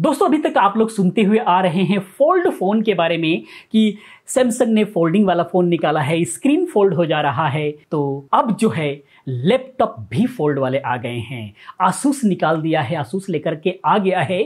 दोस्तों अभी तक आप लोग सुनते हुए आ रहे हैं फोल्ड फोन के बारे में कि सैमसंग ने फोल्डिंग वाला फोन निकाला है स्क्रीन फोल्ड हो जा रहा है तो अब जो है लैपटॉप भी फोल्ड वाले आ गए हैं आसूस निकाल दिया है आसूस लेकर के आ गया है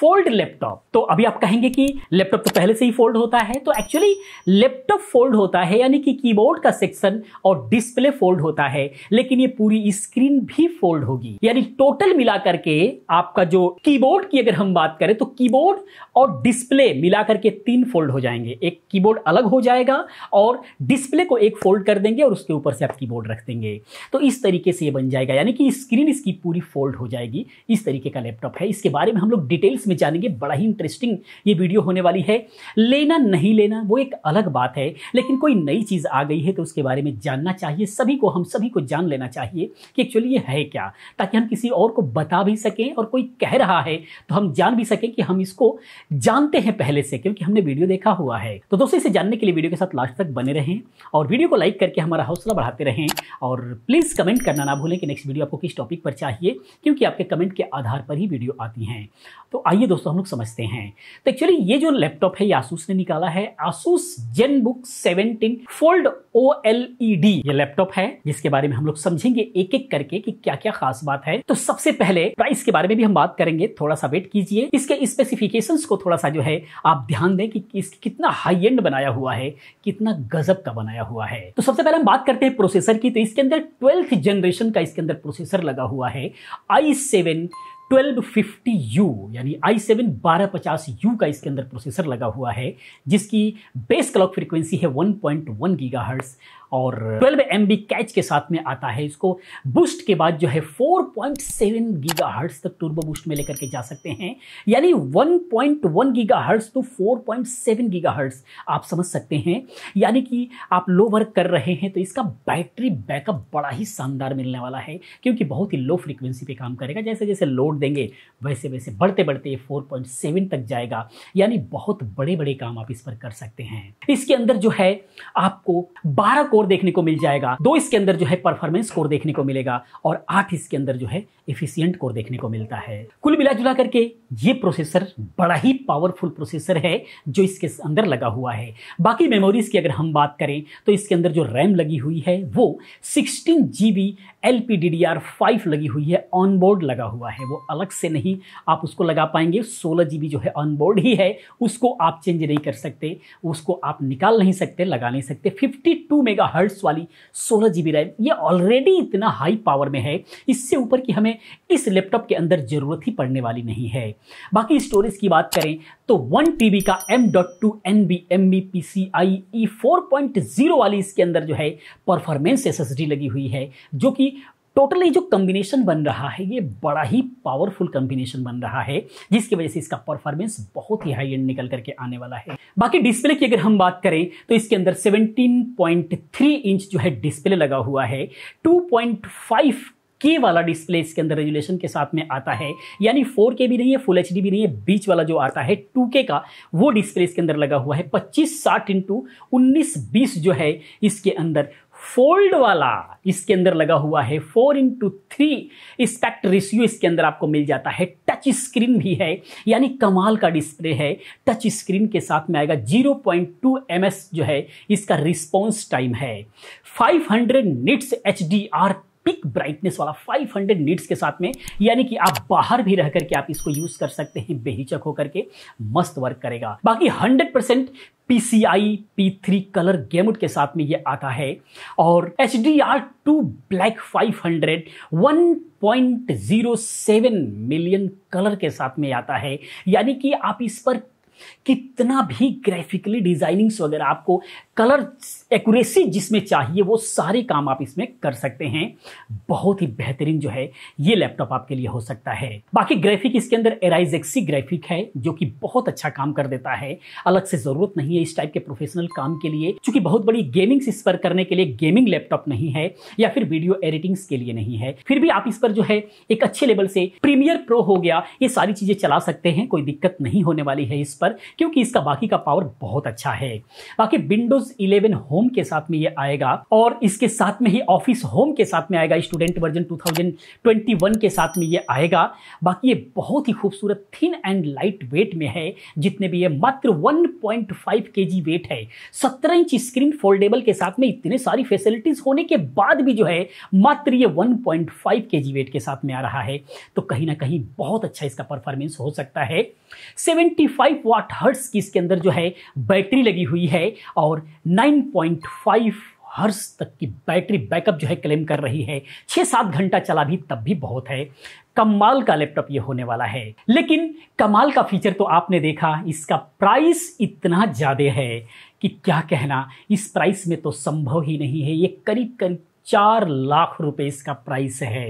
फोल्ड लैपटॉप तो अभी आप कहेंगे कि लैपटॉप तो पहले से ही फोल्ड होता है तो एक्चुअली लैपटॉप फोल्ड होता है यानी कि कीबोर्ड का सेक्शन और डिस्प्ले फोल्ड होता है लेकिन ये पूरी स्क्रीन भी फोल्ड होगी यानी टोटल मिला करके आपका जो कीबोर्ड की अगर हम बात करें तो कीबोर्ड और डिस्प्ले मिला करके तीन फोल्ड हो जाएंगे एक कीबोर्ड कीबोर्ड अलग हो जाएगा और डिस्प्ले को एक फोल्ड कर देंगे और उसके ऊपर से आप कीबोर्ड रख देंगे तो इस तरीके से ये बन जाएगा यानी कि स्क्रीन इसकी पूरी फोल्ड हो जाएगी इस तरीके का लैपटॉप है इसके बारे में हम लोग डिटेल्स में जानेंगे बड़ा ही इंटरेस्टिंग ये वीडियो होने वाली है लेना नहीं लेना वो एक अलग बात है लेकिन कोई नई चीज़ आ गई है तो उसके बारे में जानना चाहिए सभी को हम सभी को जान लेना चाहिए कि एक्चुअली ये है क्या ताकि हम किसी और को बता भी सकें और कोई कह रहा है तो हम जान भी सकें कि हम इसको जानते हैं पहले से क्योंकि हमने वीडियो देखा हुआ है तो दोस्तों से इसे जानने के लिए वीडियो के साथ लास्ट तक बने रहें और वीडियो को लाइक करके हमारा हौसला बढ़ाते रहें और प्लीज़ कमेंट करना ना भूलें कि नेक्स्ट वीडियो आपको किस टॉपिक पर चाहिए क्योंकि आपके कमेंट के आधार पर ही वीडियो आती हैं तो आइए दोस्तों हम लोग समझते हैं तो एक्चुअली ये जो लैपटॉप है ये आसूस ने निकाला है Asus Zenbook seventeen fold O L E D ये लैपटॉप है जिसके बारे में हम लोग समझेंगे एक एक करके कि क्या क्या खास बात है तो सबसे पहले प्राइस के बारे में भी हम बात करेंगे थोड़ा सा वेट कीजिए इसके स्पेसिफिकेशंस को थोड़ा सा जो है आप ध्यान दें कि, इसकी कितना हाई एंड बनाया हुआ है कितना गजब का बनाया हुआ है तो सबसे पहले हम बात करते हैं प्रोसेसर की तो इसके अंदर ट्वेल्थ जनरेशन का इसके अंदर प्रोसेसर लगा हुआ है आई सेवन 1250U यानी i7 1250U का इसके अंदर प्रोसेसर लगा हुआ है जिसकी बेस क्लॉक फ्रीक्वेंसी है 1.1 गीगाहर्ट्ज़ और 12 MB कैच के साथ में आता है इसको बूस्ट के बाद जो है 4.7 पॉइंट तक टर्बो बूस्ट में लेकर के जा सकते हैं यानी 1.1 पॉइंट टू 4.7 पॉइंट आप समझ सकते हैं यानी कि आप लो वर्क कर रहे हैं तो इसका बैटरी बैकअप बड़ा ही शानदार मिलने वाला है क्योंकि बहुत ही लो फ्रिक्वेंसी पर काम करेगा जैसे जैसे लोड देंगे वैसे वैसे बढ़ते बढ़ते ये 4.7 तक जाएगा यानी बहुत बड़े बड़े काम आप इस पर कर सकते हैं इसके अंदर जो है आपको बारह कोर स्कोर देखने को मिल जाएगा दो इसके अंदर जो है परफॉर्मेंस स्कोर देखने को मिलेगा और आठ इसके अंदर जो है इफिशियंट कोर देखने को मिलता है कुल मिला जुला करके ये प्रोसेसर बड़ा ही पावरफुल प्रोसेसर है जो इसके अंदर लगा हुआ है बाकी मेमोरीज की अगर हम बात करें तो इसके अंदर जो रैम लगी हुई है वो sixteen G B L P D D R five लगी हुई है ऑन बोर्ड लगा हुआ है वो अलग से नहीं आप उसको लगा पाएंगे सोलह जी बी जो है ऑन बोर्ड ही है उसको आप चेंज नहीं कर सकते उसको आप निकाल नहीं सकते लगा नहीं सकते फिफ्टी टू मेगा हर्ट्स वाली सोलह जी बी रैम ये ऑलरेडी इतना हाई पावर में है इससे ऊपर की हमें हमें इस लैपटॉप के अंदर ज़रूरत ही पड़ने वाली नहीं है बाकी स्टोरेज की बात करें तो वन टी का M dot two N B M B P C I E four point zero वाली इसके अंदर जो है परफॉर्मेंस एस लगी हुई है जो कि टोटली जो कम्बिनेशन बन रहा है ये बड़ा ही पावरफुल कम्बिनेशन बन रहा है जिसकी वजह से इसका परफॉर्मेंस बहुत ही हाई एंड निकल करके आने वाला है बाकी डिस्प्ले की अगर हम बात करें तो इसके अंदर 17.3 इंच जो है डिस्प्ले लगा हुआ है 2.5 के वाला डिस्प्ले इसके अंदर रेजुलेशन के साथ में आता है यानी फोर के भी नहीं है फुल एच भी नहीं है बीच वाला जो आता है टू के का वो डिस्प्ले इसके अंदर लगा हुआ है पच्चीस साठ इंटू उन्नीस बीस जो है इसके अंदर फोल्ड वाला इसके अंदर लगा हुआ है four into three aspect ratio इसके अंदर आपको मिल जाता है टच स्क्रीन भी है यानी कमाल का डिस्प्ले है टच स्क्रीन के साथ में आएगा जीरो पॉइंट टू एम जो है इसका रिस्पॉन्स टाइम है five hundred nits H D R peak brightness वाला 500 नीट्स के साथ में यानी कि आप बाहर भी रह करके आप इसको यूज कर सकते हैं बेहिचक होकर के मस्त वर्क करेगा बाकी 100 परसेंट पी P3 कलर गेमुट के साथ में ये आता है और H D R true black five hundred one point zero seven million colour के साथ में आता है यानी कि आप इस पर कितना भी ग्राफिकली डिजाइनिंग्स वगैरह आपको कलर एक्यूरेसी जिसमें चाहिए वो सारे काम आप इसमें कर सकते हैं बहुत ही बेहतरीन जो है ये लैपटॉप आपके लिए हो सकता है बाकी ग्राफिक इसके अंदर एराइजेक्सी ग्राफिक है जो कि बहुत अच्छा काम कर देता है अलग से ज़रूरत नहीं है इस टाइप के प्रोफेशनल काम के लिए चूंकि बहुत बड़ी गेमिंग इस पर करने के लिए गेमिंग लैपटॉप नहीं है या फिर वीडियो एडिटिंग्स के लिए नहीं है फिर भी आप इस पर जो है एक अच्छे लेवल से प्रीमियर प्रो हो गया ये सारी चीज़ें चला सकते हैं कोई दिक्कत नहीं होने वाली है इस पर पर क्योंकि इसका बाकी का पावर बहुत अच्छा है बाकी विंडोज 11 होम के साथ में ये आएगा और इसके साथ में ही ऑफिस होम के साथ में आएगा स्टूडेंट वर्जन 2021 के साथ में ये आएगा बाकी ये बहुत ही खूबसूरत थिन एंड लाइट वेट में है जितने भी ये मात्र 1.5 पॉइंट वेट है सत्रह इंच स्क्रीन फोल्डेबल के साथ में इतने सारी फैसिलिटीज होने के बाद भी जो है मात्र ये 1.5 केजी वेट के साथ में आ रहा है तो कहीं ना कहीं बहुत अच्छा इसका परफॉर्मेंस हो सकता है 75 फाइव वाट हर्ट्स की इसके अंदर जो है बैटरी लगी हुई है और 9.5 हर्स तक की बैटरी बैकअप जो है क्लेम कर रही है छः सात घंटा चला भी तब भी बहुत है कमाल का लैपटॉप ये होने वाला है लेकिन कमाल का फीचर तो आपने देखा इसका प्राइस इतना ज़्यादा है कि क्या कहना इस प्राइस में तो संभव ही नहीं है ये करीब करीब चार लाख रुपए इसका प्राइस है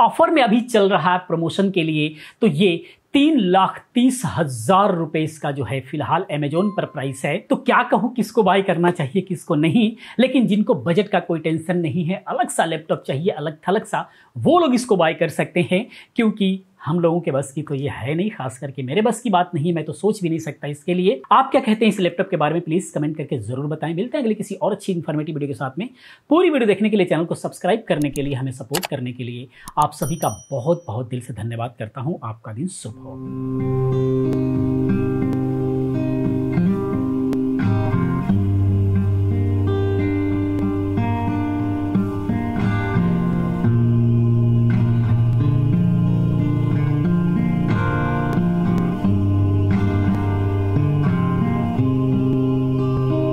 ऑफर में अभी चल रहा है प्रमोशन के लिए तो ये तीन लाख तीस हजार रुपए इसका जो है फिलहाल अमेजोन पर प्राइस है तो क्या कहूं किसको बाय करना चाहिए किसको नहीं लेकिन जिनको बजट का कोई टेंशन नहीं है अलग सा लैपटॉप चाहिए अलग थलग सा वो लोग इसको बाय कर सकते हैं क्योंकि हम लोगों के बस की तो ये है नहीं खास करके मेरे बस की बात नहीं मैं तो सोच भी नहीं सकता इसके लिए आप क्या कहते हैं इस लैपटॉप के बारे में प्लीज़ कमेंट करके जरूर बताएं मिलते हैं अगले किसी और अच्छी इन्फॉर्मेटिव वीडियो के साथ में पूरी वीडियो देखने के लिए चैनल को सब्सक्राइब करने के लिए हमें सपोर्ट करने के लिए आप सभी का बहुत बहुत दिल से धन्यवाद करता हूँ आपका दिन शुभ हो